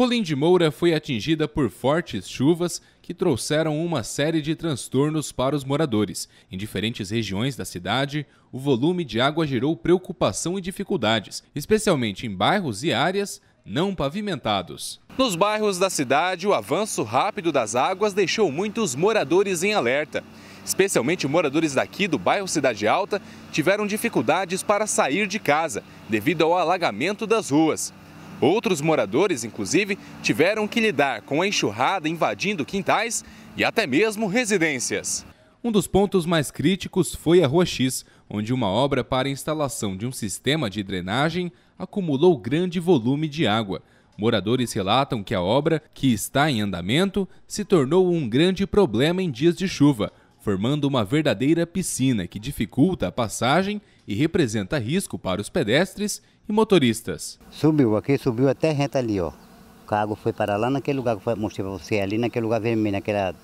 Rolim de Moura foi atingida por fortes chuvas que trouxeram uma série de transtornos para os moradores. Em diferentes regiões da cidade, o volume de água gerou preocupação e dificuldades, especialmente em bairros e áreas não pavimentados. Nos bairros da cidade, o avanço rápido das águas deixou muitos moradores em alerta. Especialmente moradores daqui do bairro Cidade Alta tiveram dificuldades para sair de casa devido ao alagamento das ruas. Outros moradores, inclusive, tiveram que lidar com a enxurrada invadindo quintais e até mesmo residências. Um dos pontos mais críticos foi a Rua X, onde uma obra para instalação de um sistema de drenagem acumulou grande volume de água. Moradores relatam que a obra, que está em andamento, se tornou um grande problema em dias de chuva, formando uma verdadeira piscina que dificulta a passagem e representa risco para os pedestres e motoristas. Subiu aqui, subiu até renta ali, ó. O cargo foi para lá naquele lugar que eu mostrei para você, ali naquele lugar vermelho, naquela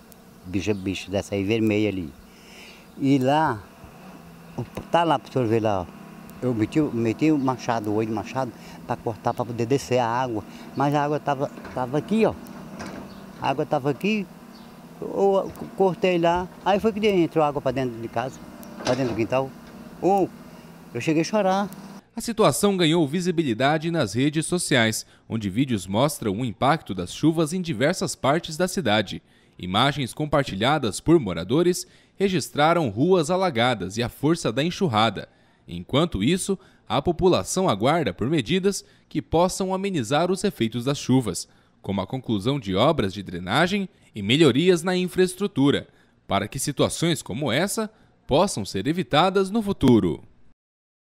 bicha, bicho dessa aí vermelha ali. E lá, tá lá para o senhor ver lá, ó. Eu meti, meti o machado, o olho machado, para cortar, para poder descer a água. Mas a água estava tava aqui, ó. A água estava aqui, eu cortei lá, aí foi que entrou água para dentro de casa, para dentro do quintal. Ou eu cheguei a chorar. A situação ganhou visibilidade nas redes sociais, onde vídeos mostram o impacto das chuvas em diversas partes da cidade. Imagens compartilhadas por moradores registraram ruas alagadas e a força da enxurrada. Enquanto isso, a população aguarda por medidas que possam amenizar os efeitos das chuvas como a conclusão de obras de drenagem e melhorias na infraestrutura, para que situações como essa possam ser evitadas no futuro.